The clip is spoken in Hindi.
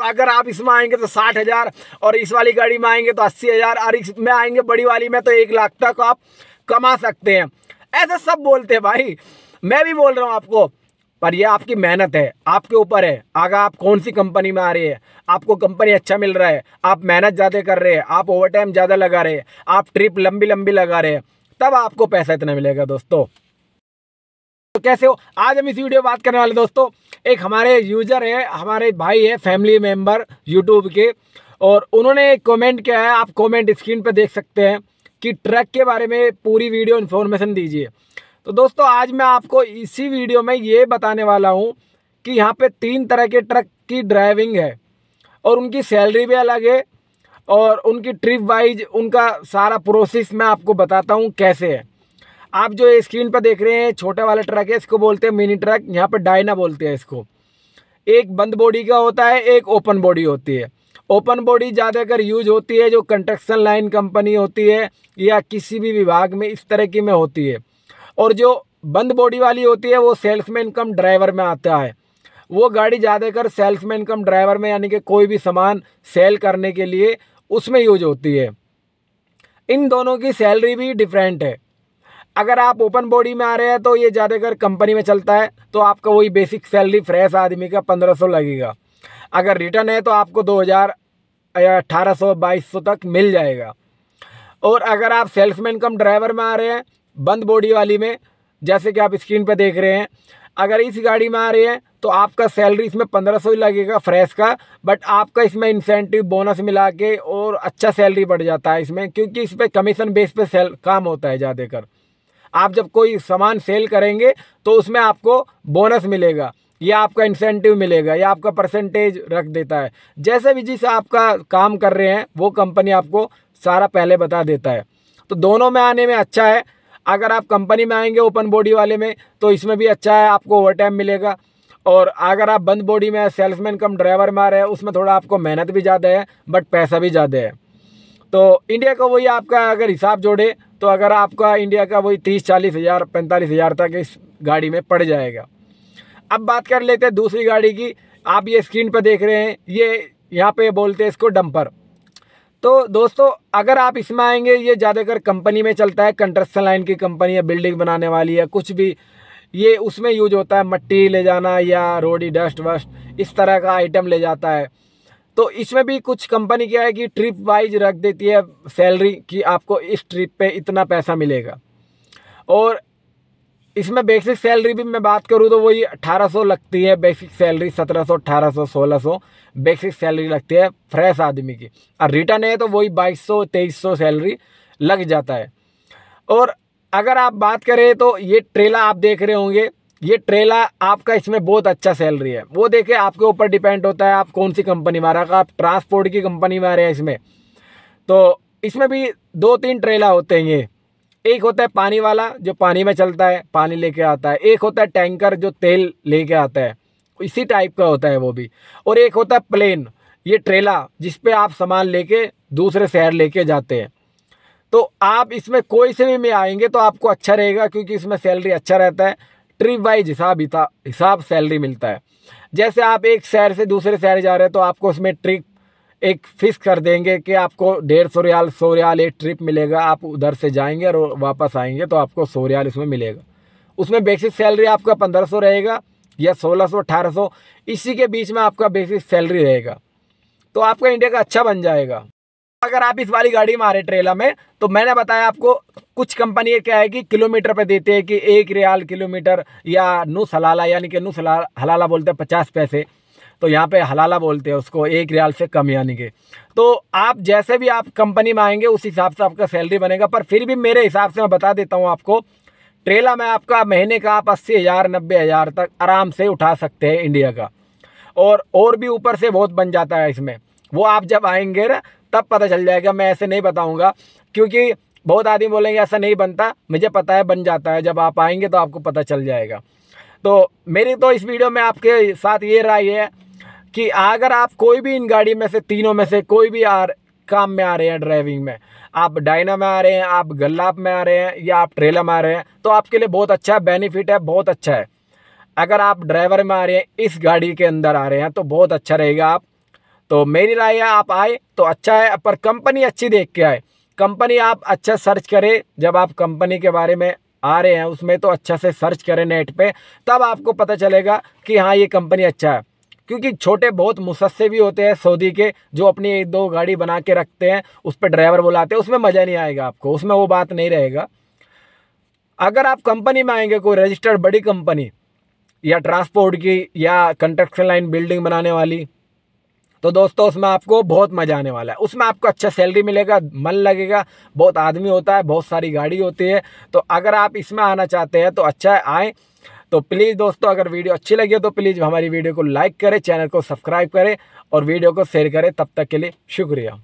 आप अगर आप इसमें आएंगे तो साठ हज़ार और इस वाली गाड़ी में आएंगे तो अस्सी हज़ार और इसमें आएंगे बड़ी वाली में तो एक लाख तक आप कमा सकते हैं ऐसा सब बोलते हैं भाई मैं भी बोल रहा हूँ आपको पर यह आपकी मेहनत है आपके ऊपर है अगर आप कौन सी कंपनी में आ रही है आपको कंपनी अच्छा मिल रहा है आप मेहनत ज़्यादा कर रहे हैं आप ओवर टाइम ज़्यादा लगा रहे हैं आप ट्रिप लंबी लंबी लगा रहे हैं तब आपको पैसा इतना मिलेगा दोस्तों तो कैसे हो आज हम इस वीडियो बात करने वाले दोस्तों एक हमारे यूजर है हमारे भाई है फैमिली मेम्बर यूट्यूब के और उन्होंने एक कॉमेंट किया है आप कॉमेंट स्क्रीन पर देख सकते हैं कि ट्रक के बारे में पूरी वीडियो इन्फॉर्मेशन दीजिए तो दोस्तों आज मैं आपको इसी वीडियो में ये बताने वाला हूँ कि यहाँ पे तीन तरह के ट्रक की ड्राइविंग है और उनकी सैलरी भी अलग है और उनकी ट्रिप वाइज उनका सारा प्रोसेस मैं आपको बताता हूँ कैसे है आप जो स्क्रीन पर देख रहे हैं छोटा वाला ट्रक है इसको बोलते हैं मिनी ट्रक यहाँ पर डायना बोलते हैं इसको एक बंद बॉडी का होता है एक ओपन बॉडी होती है ओपन बॉडी ज़्यादातर यूज होती है जो कंस्ट्रक्शन लाइन कंपनी होती है या किसी भी विभाग में इस तरह की में होती है और जो बंद बॉडी वाली होती है वो सेल्समैन कम ड्राइवर में आता है वो गाड़ी ज़्यादातर सेल्समैन कम ड्राइवर में यानी कि कोई भी सामान सेल करने के लिए उसमें यूज होती है इन दोनों की सैलरी भी डिफरेंट है अगर आप ओपन बॉडी में आ रहे हैं तो ये ज़्यादातर कंपनी में चलता है तो आपका वही बेसिक सैलरी फ्रेश आदमी का पंद्रह सौ लगेगा अगर रिटर्न है तो आपको दो हज़ार अठारह सौ बाईस सौ तक मिल जाएगा और अगर आप सेल्समैन कम ड्राइवर में आ रहे हैं बंद बॉडी वाली में जैसे कि आप स्क्रीन पर देख रहे हैं अगर इस गाड़ी में आ रहे हैं तो आपका सैलरी इसमें पंद्रह सौ ही लगेगा फ्रेश का बट आपका इसमें इंसेंटिव बोनस मिला के और अच्छा सैलरी बढ़ जाता है इसमें क्योंकि इस पर कमीशन बेस पे सेल काम होता है ज़्यादातर आप जब कोई सामान सेल करेंगे तो उसमें आपको बोनस मिलेगा या आपका इंसेंटिव मिलेगा या आपका परसेंटेज रख देता है जैसे भी जिस आपका काम कर रहे हैं वो कंपनी आपको सारा पहले बता देता है तो दोनों में आने में अच्छा है अगर आप कंपनी में आएंगे ओपन बॉडी वाले में तो इसमें भी अच्छा है आपको ओवर टाइम मिलेगा और अगर आप बंद बॉडी में सेल्समैन कम ड्राइवर में आ रहे हैं उसमें थोड़ा आपको मेहनत भी ज़्यादा है बट पैसा भी ज़्यादा है तो इंडिया का वही आपका अगर हिसाब जोड़े तो अगर आपका इंडिया का वही तीस चालीस हज़ार पैंतालीस हज़ार तक इस गाड़ी में पड़ जाएगा अब बात कर लेते हैं दूसरी गाड़ी की आप ये स्क्रीन पर देख रहे हैं ये यहाँ पे बोलते हैं इसको डंपर तो दोस्तों अगर आप इसमें आएंगे ये ज़्यादातर कंपनी में चलता है कंस्ट्रक्शन लाइन की कंपनी या बिल्डिंग बनाने वाली या कुछ भी ये उसमें यूज होता है मट्टी ले जाना या रोडी डस्ट वस्ट इस तरह का आइटम ले जाता है तो इसमें भी कुछ कंपनी क्या है कि ट्रिप वाइज रख देती है सैलरी कि आपको इस ट्रिप पे इतना पैसा मिलेगा और इसमें बेसिक सैलरी भी मैं बात करूँ तो वही 1800 लगती है बेसिक सैलरी 1700 1800 1600 बेसिक सैलरी लगती है फ्रेश आदमी की और रिटर्न है तो वही 2200 2300 सैलरी लग जाता है और अगर आप बात करें तो ये ट्रेला आप देख रहे होंगे ये ट्रेला आपका इसमें बहुत अच्छा सैलरी है वो देखे आपके ऊपर डिपेंड होता है आप कौन सी कंपनी में आ आप ट्रांसपोर्ट की कंपनी में आ रहे हैं इसमें तो इसमें भी दो तीन ट्रेला होते हैं ये एक होता है पानी वाला जो पानी में चलता है पानी लेके आता है एक होता है टैंकर जो तेल लेके आता है इसी टाइप का होता है वो भी और एक होता है प्लेन ये ट्रेला जिसपे आप सामान लेके दूसरे शहर लेके जाते हैं तो आप इसमें कोई से भी में आएंगे तो आपको अच्छा रहेगा क्योंकि इसमें सैलरी अच्छा रहता है ट्रिप वाइज हिसाब हिसाब सैलरी मिलता है जैसे आप एक शहर से दूसरे शहर जा रहे हैं तो आपको उसमें ट्रिप एक फिक्स कर देंगे कि आपको डेढ़ सौ रियाल सौ रियाल एक ट्रिप मिलेगा आप उधर से जाएंगे और वापस आएंगे तो आपको सौ रियाल इसमें मिलेगा उसमें बेसिक सैलरी आपका पंद्रह सौ रहेगा या सोलह सौ अठारह सौ इसी के बीच में आपका बेसिक सैलरी रहेगा तो आपका इंडिया का अच्छा बन जाएगा अगर आप इस वाली गाड़ी में आ रहे ट्रेला में तो मैंने बताया आपको कुछ कंपनी क्या है कि किलोमीटर पे देते हैं कि एक रियाल किलोमीटर या नू सलाला यानी कि सला हलाला बोलते हैं पचास पैसे तो यहाँ पे हलाला बोलते हैं उसको एक रियाल से कम यानी कि तो आप जैसे भी आप कंपनी में आएंगे उस हिसाब से आपका सैलरी बनेगा पर फिर भी मेरे हिसाब से मैं बता देता हूँ आपको ट्रेला में आपका महीने का आप अस्सी हज़ार नब्बे हज़ार तक आराम से उठा सकते हैं इंडिया का और और भी ऊपर से बहुत बन जाता है इसमें वो आप जब आएंगे ना तब पता चल जाएगा मैं ऐसे नहीं बताऊँगा क्योंकि बहुत आदमी बोलेंगे ऐसा नहीं बनता मुझे पता है बन जाता है जब आप आएंगे तो आपको पता चल जाएगा तो मेरी तो इस वीडियो में आपके साथ ये राय है कि अगर आप कोई भी इन गाड़ी में से तीनों में से कोई भी आ काम में आ रहे हैं ड्राइविंग में आप डायना में आ रहे हैं आप गल्लाप में आ रहे हैं या आप ट्रेलर में आ रहे हैं तो आपके लिए बहुत अच्छा बेनिफिट है बहुत अच्छा है अगर आप ड्राइवर में आ रहे हैं इस गाड़ी के अंदर आ रहे हैं तो बहुत अच्छा रहेगा आप तो मेरी राय है आप आए तो अच्छा है पर कंपनी अच्छी देख के आए कंपनी आप अच्छा सर्च करें जब आप कंपनी के बारे में आ रहे हैं उसमें तो अच्छा से सर्च करें नेट पे तब आपको पता चलेगा कि हाँ ये कंपनी अच्छा है क्योंकि छोटे बहुत मुसस्से भी होते हैं सऊदी के जो अपनी एक दो गाड़ी बना के रखते हैं उस पर ड्राइवर बुलाते हैं उसमें मज़ा नहीं आएगा आपको उसमें वो बात नहीं रहेगा अगर आप कंपनी में आएंगे कोई रजिस्टर्ड बड़ी कंपनी या ट्रांसपोर्ट की या कंस्ट्रक्शन लाइन बिल्डिंग बनाने वाली तो दोस्तों उसमें आपको बहुत मज़ा आने वाला है उसमें आपको अच्छा सैलरी मिलेगा मन लगेगा बहुत आदमी होता है बहुत सारी गाड़ी होती है तो अगर आप इसमें आना चाहते हैं तो अच्छा है आएँ तो प्लीज़ दोस्तों अगर वीडियो अच्छी लगी हो तो प्लीज़ हमारी वीडियो को लाइक करें चैनल को सब्सक्राइब करें और वीडियो को शेयर करें तब तक के लिए शुक्रिया